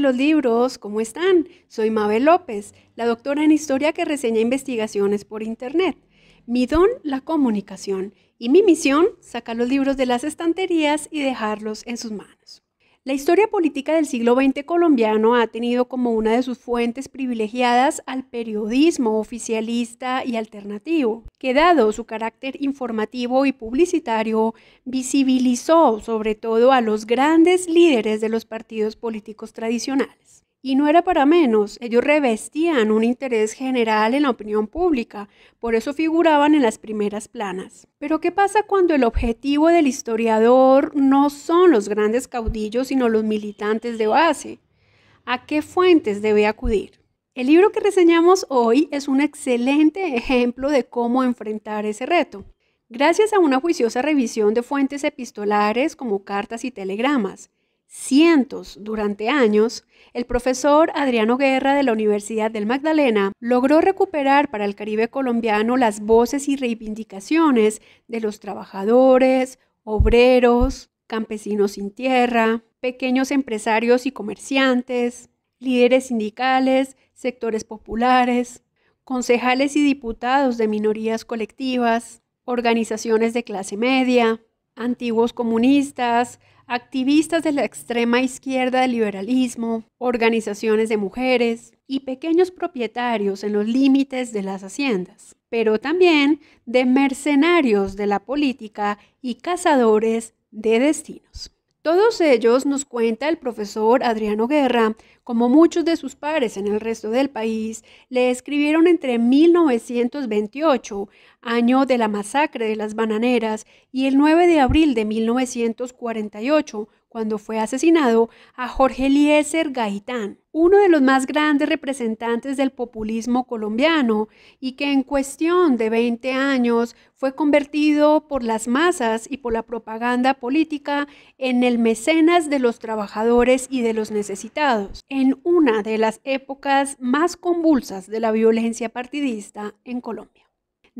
los libros, ¿cómo están? Soy Mabel López, la doctora en historia que reseña investigaciones por Internet. Mi don, la comunicación, y mi misión, sacar los libros de las estanterías y dejarlos en sus manos. La historia política del siglo XX colombiano ha tenido como una de sus fuentes privilegiadas al periodismo oficialista y alternativo, que dado su carácter informativo y publicitario, visibilizó sobre todo a los grandes líderes de los partidos políticos tradicionales. Y no era para menos, ellos revestían un interés general en la opinión pública, por eso figuraban en las primeras planas. Pero ¿qué pasa cuando el objetivo del historiador no son los grandes caudillos, sino los militantes de base? ¿A qué fuentes debe acudir? El libro que reseñamos hoy es un excelente ejemplo de cómo enfrentar ese reto. Gracias a una juiciosa revisión de fuentes epistolares como cartas y telegramas, cientos durante años, el profesor Adriano Guerra de la Universidad del Magdalena logró recuperar para el Caribe colombiano las voces y reivindicaciones de los trabajadores, obreros, campesinos sin tierra, pequeños empresarios y comerciantes, líderes sindicales, sectores populares, concejales y diputados de minorías colectivas, organizaciones de clase media, antiguos comunistas, activistas de la extrema izquierda del liberalismo, organizaciones de mujeres y pequeños propietarios en los límites de las haciendas, pero también de mercenarios de la política y cazadores de destinos. Todos ellos, nos cuenta el profesor Adriano Guerra, como muchos de sus pares en el resto del país, le escribieron entre 1928 año de la masacre de las bananeras, y el 9 de abril de 1948, cuando fue asesinado a Jorge Eliezer Gaitán, uno de los más grandes representantes del populismo colombiano y que en cuestión de 20 años fue convertido por las masas y por la propaganda política en el mecenas de los trabajadores y de los necesitados, en una de las épocas más convulsas de la violencia partidista en Colombia.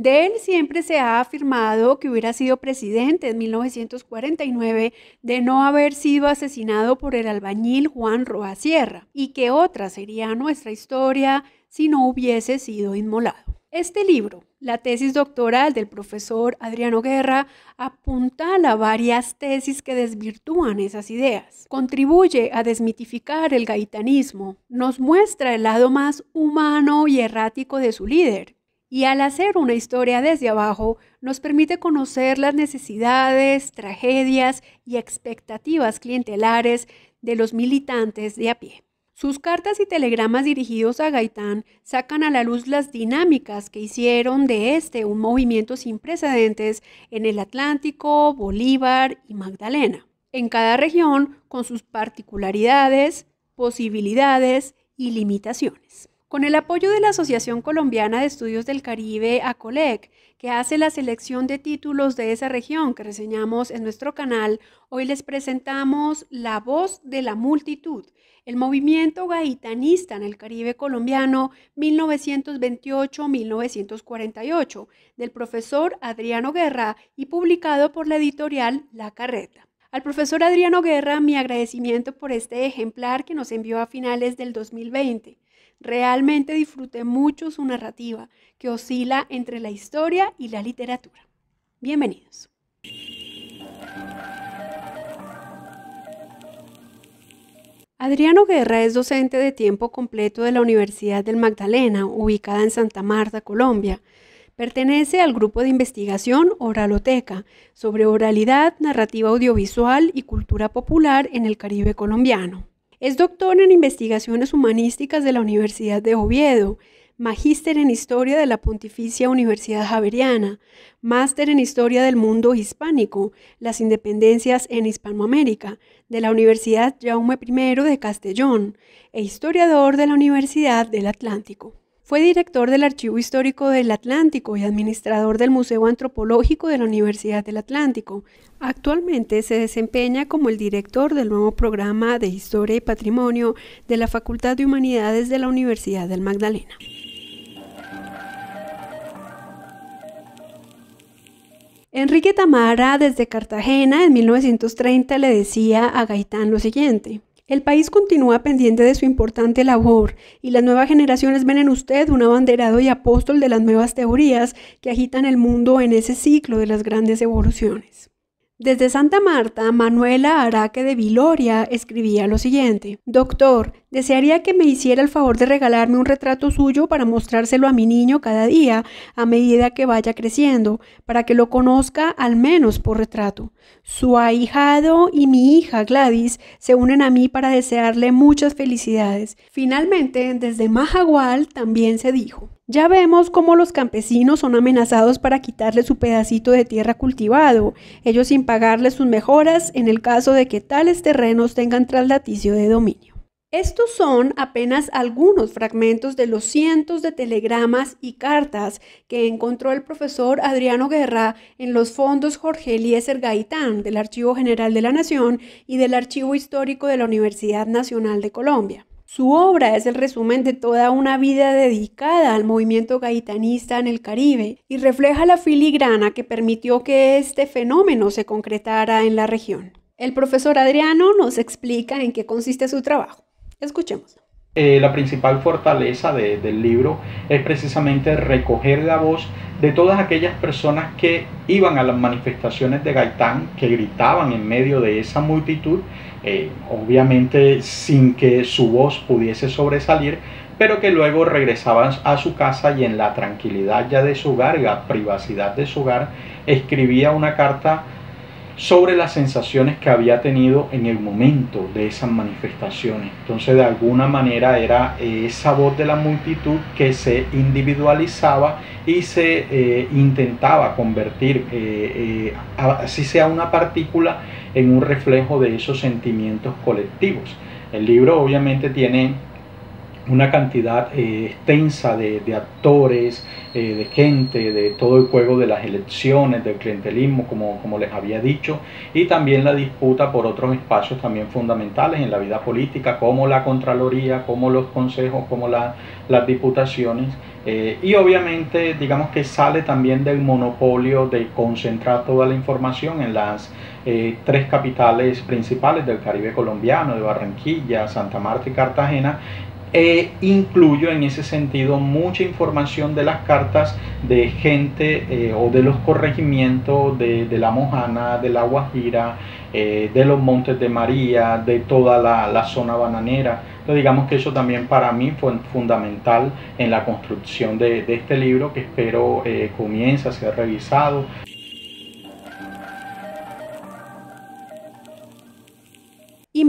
De él siempre se ha afirmado que hubiera sido presidente en 1949 de no haber sido asesinado por el albañil Juan Roa Sierra y que otra sería nuestra historia si no hubiese sido inmolado. Este libro, la tesis doctoral del profesor Adriano Guerra, apunta a varias tesis que desvirtúan esas ideas. Contribuye a desmitificar el gaitanismo, nos muestra el lado más humano y errático de su líder, y al hacer una historia desde abajo, nos permite conocer las necesidades, tragedias y expectativas clientelares de los militantes de a pie. Sus cartas y telegramas dirigidos a Gaitán sacan a la luz las dinámicas que hicieron de este un movimiento sin precedentes en el Atlántico, Bolívar y Magdalena. En cada región, con sus particularidades, posibilidades y limitaciones. Con el apoyo de la Asociación Colombiana de Estudios del Caribe, ACOLEC, que hace la selección de títulos de esa región que reseñamos en nuestro canal, hoy les presentamos La Voz de la Multitud, el movimiento gaitanista en el Caribe colombiano 1928-1948, del profesor Adriano Guerra y publicado por la editorial La Carreta. Al profesor Adriano Guerra, mi agradecimiento por este ejemplar que nos envió a finales del 2020. Realmente disfruté mucho su narrativa, que oscila entre la historia y la literatura. Bienvenidos. Adriano Guerra es docente de tiempo completo de la Universidad del Magdalena, ubicada en Santa Marta, Colombia. Pertenece al grupo de investigación Oraloteca sobre oralidad, narrativa audiovisual y cultura popular en el Caribe colombiano. Es doctor en investigaciones humanísticas de la Universidad de Oviedo, magíster en historia de la Pontificia Universidad Javeriana, máster en historia del mundo hispánico, las independencias en Hispanoamérica, de la Universidad Jaume I de Castellón, e historiador de la Universidad del Atlántico. Fue director del Archivo Histórico del Atlántico y administrador del Museo Antropológico de la Universidad del Atlántico. Actualmente se desempeña como el director del nuevo programa de Historia y Patrimonio de la Facultad de Humanidades de la Universidad del Magdalena. Enrique Tamara desde Cartagena en 1930 le decía a Gaitán lo siguiente. El país continúa pendiente de su importante labor y las nuevas generaciones ven en usted un abanderado y apóstol de las nuevas teorías que agitan el mundo en ese ciclo de las grandes evoluciones. Desde Santa Marta, Manuela Araque de Viloria escribía lo siguiente, Doctor, Desearía que me hiciera el favor de regalarme un retrato suyo para mostrárselo a mi niño cada día a medida que vaya creciendo, para que lo conozca al menos por retrato. Su ahijado y mi hija Gladys se unen a mí para desearle muchas felicidades. Finalmente, desde Majagual también se dijo. Ya vemos cómo los campesinos son amenazados para quitarle su pedacito de tierra cultivado, ellos sin pagarle sus mejoras en el caso de que tales terrenos tengan traslaticio de dominio. Estos son apenas algunos fragmentos de los cientos de telegramas y cartas que encontró el profesor Adriano Guerra en los fondos Jorge Eliezer Gaitán del Archivo General de la Nación y del Archivo Histórico de la Universidad Nacional de Colombia. Su obra es el resumen de toda una vida dedicada al movimiento gaitanista en el Caribe y refleja la filigrana que permitió que este fenómeno se concretara en la región. El profesor Adriano nos explica en qué consiste su trabajo. Escuchemos. Eh, la principal fortaleza del libro es precisamente recoger la voz de todas aquellas personas que iban a las manifestaciones de Gaitán, que gritaban en medio de esa multitud, eh, obviamente sin que su voz pudiese sobresalir, pero que luego regresaban a su casa y en la tranquilidad ya de su hogar, la privacidad de su hogar, escribía una carta sobre las sensaciones que había tenido en el momento de esas manifestaciones. Entonces de alguna manera era esa voz de la multitud que se individualizaba y se eh, intentaba convertir, eh, eh, así sea una partícula, en un reflejo de esos sentimientos colectivos. El libro obviamente tiene una cantidad eh, extensa de, actores, eh, de gente, de todo el juego de las elecciones, del clientelismo, como, les había dicho, y también la disputa por otros espacios también fundamentales en la vida política, como la Contraloría, como los consejos, como las diputaciones, eh, y obviamente digamos que sale también del monopolio de concentrar toda la información en las tres capitales principales del Caribe colombiano, de Barranquilla, Santa Marta y Cartagena, e incluyo en ese sentido mucha información de las cartas de gente eh, o de los corregimientos de, la Mojana, de la Guajira, eh, de los Montes de María, de toda la, zona bananera. Entonces digamos que eso también para mí fue fundamental en la construcción de, este libro que espero eh, comience a ser revisado.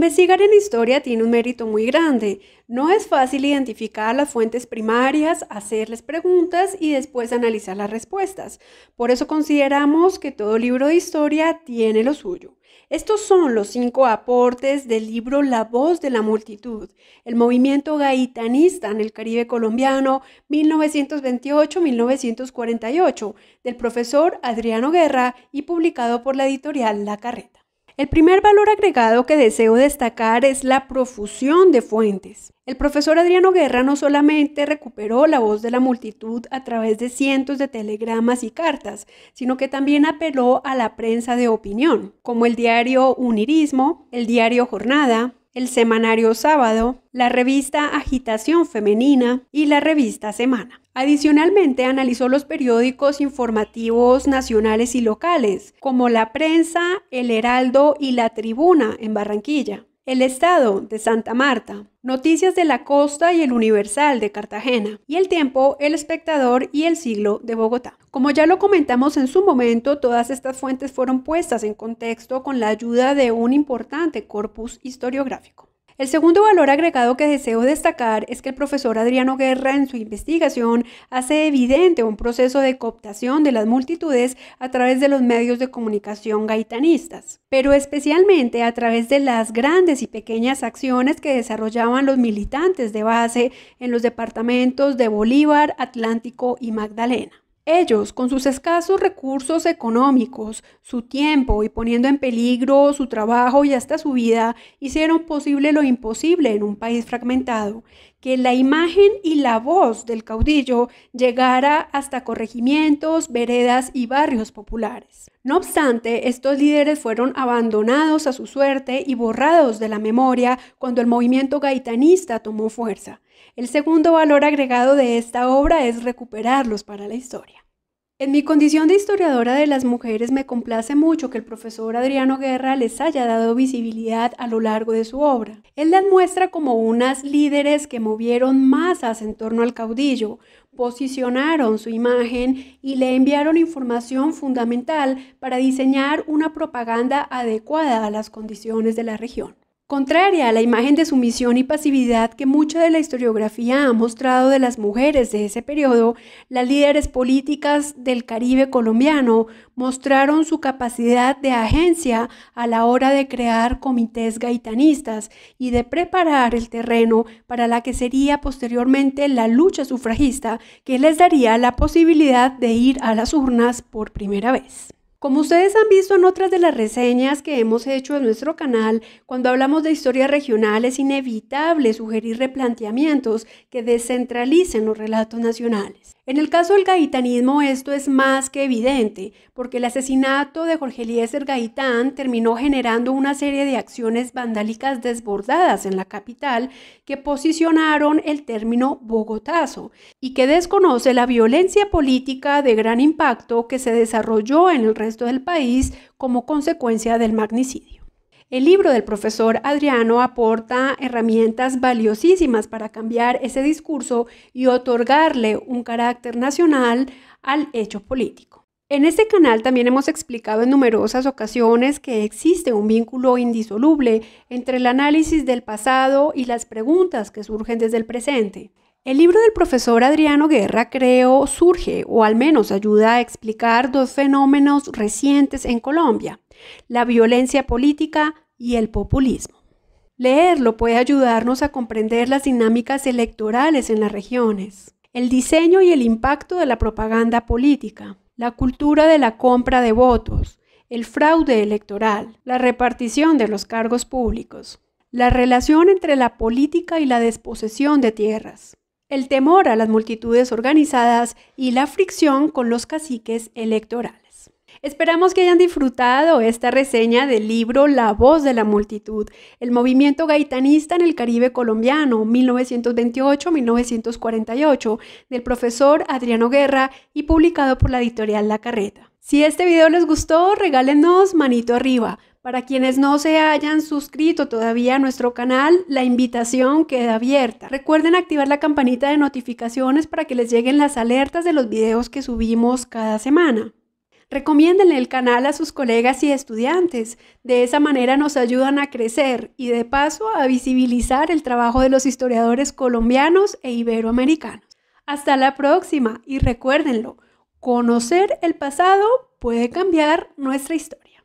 Investigar en historia tiene un mérito muy grande. No es fácil identificar las fuentes primarias, hacerles preguntas y después analizar las respuestas. Por eso consideramos que todo libro de historia tiene lo suyo. Estos son los cinco aportes del libro La voz de la multitud, el movimiento gaitanista en el Caribe colombiano 1928-1948, del profesor Adriano Guerra y publicado por la editorial La Carreta. El primer valor agregado que deseo destacar es la profusión de fuentes. El profesor Adriano Guerra no solamente recuperó la voz de la multitud a través de cientos de telegramas y cartas, sino que también apeló a la prensa de opinión, como el diario Unirismo, el diario Jornada, el semanario Sábado, la revista Agitación Femenina y la revista Semana. Adicionalmente, analizó los periódicos informativos nacionales y locales, como La Prensa, El Heraldo y La Tribuna en Barranquilla. El estado de Santa Marta. Noticias de la Costa y el Universal de Cartagena. Y el tiempo, el espectador y el siglo de Bogotá. Como ya lo comentamos en su momento, todas estas fuentes fueron puestas en contexto con la ayuda de un importante corpus historiográfico. El segundo valor agregado que deseo destacar es que el profesor Adriano Guerra en su investigación hace evidente un proceso de cooptación de las multitudes a través de los medios de comunicación gaitanistas, pero especialmente a través de las grandes y pequeñas acciones que desarrollaban los militantes de base en los departamentos de Bolívar, Atlántico y Magdalena. Ellos, con sus escasos recursos económicos, su tiempo y poniendo en peligro su trabajo y hasta su vida, hicieron posible lo imposible en un país fragmentado que la imagen y la voz del caudillo llegara hasta corregimientos, veredas y barrios populares. No obstante, estos líderes fueron abandonados a su suerte y borrados de la memoria cuando el movimiento gaitanista tomó fuerza. El segundo valor agregado de esta obra es recuperarlos para la historia. En mi condición de historiadora de las mujeres me complace mucho que el profesor Adriano Guerra les haya dado visibilidad a lo largo de su obra. Él las muestra como unas líderes que movieron masas en torno al caudillo, posicionaron su imagen y le enviaron información fundamental para diseñar una propaganda adecuada a las condiciones de la región contraria a la imagen de sumisión y pasividad que mucha de la historiografía ha mostrado de las mujeres de ese periodo, las líderes políticas del Caribe colombiano mostraron su capacidad de agencia a la hora de crear comités gaitanistas y de preparar el terreno para la que sería posteriormente la lucha sufragista que les daría la posibilidad de ir a las urnas por primera vez. Como ustedes han visto en otras de las reseñas que hemos hecho en nuestro canal, cuando hablamos de historia regional es inevitable sugerir replanteamientos que descentralicen los relatos nacionales. En el caso del gaitanismo esto es más que evidente, porque el asesinato de Jorge Eliezer Gaitán terminó generando una serie de acciones vandálicas desbordadas en la capital que posicionaron el término bogotazo y que desconoce la violencia política de gran impacto que se desarrolló en el resto del país como consecuencia del magnicidio. El libro del profesor Adriano aporta herramientas valiosísimas para cambiar ese discurso y otorgarle un carácter nacional al hecho político. En este canal también hemos explicado en numerosas ocasiones que existe un vínculo indisoluble entre el análisis del pasado y las preguntas que surgen desde el presente. El libro del profesor Adriano Guerra creo surge o al menos ayuda a explicar dos fenómenos recientes en Colombia, la violencia política y el populismo. Leerlo puede ayudarnos a comprender las dinámicas electorales en las regiones, el diseño y el impacto de la propaganda política, la cultura de la compra de votos, el fraude electoral, la repartición de los cargos públicos, la relación entre la política y la desposesión de tierras, el temor a las multitudes organizadas y la fricción con los caciques electorales. Esperamos que hayan disfrutado esta reseña del libro La voz de la multitud, el movimiento gaitanista en el Caribe colombiano 1928-1948 del profesor Adriano Guerra y publicado por la editorial La Carreta. Si este video les gustó, regálenos manito arriba. Para quienes no se hayan suscrito todavía a nuestro canal, la invitación queda abierta. Recuerden activar la campanita de notificaciones para que les lleguen las alertas de los videos que subimos cada semana. Recomiéndenle el canal a sus colegas y estudiantes. De esa manera nos ayudan a crecer y de paso a visibilizar el trabajo de los historiadores colombianos e iberoamericanos. Hasta la próxima y recuérdenlo, conocer el pasado puede cambiar nuestra historia.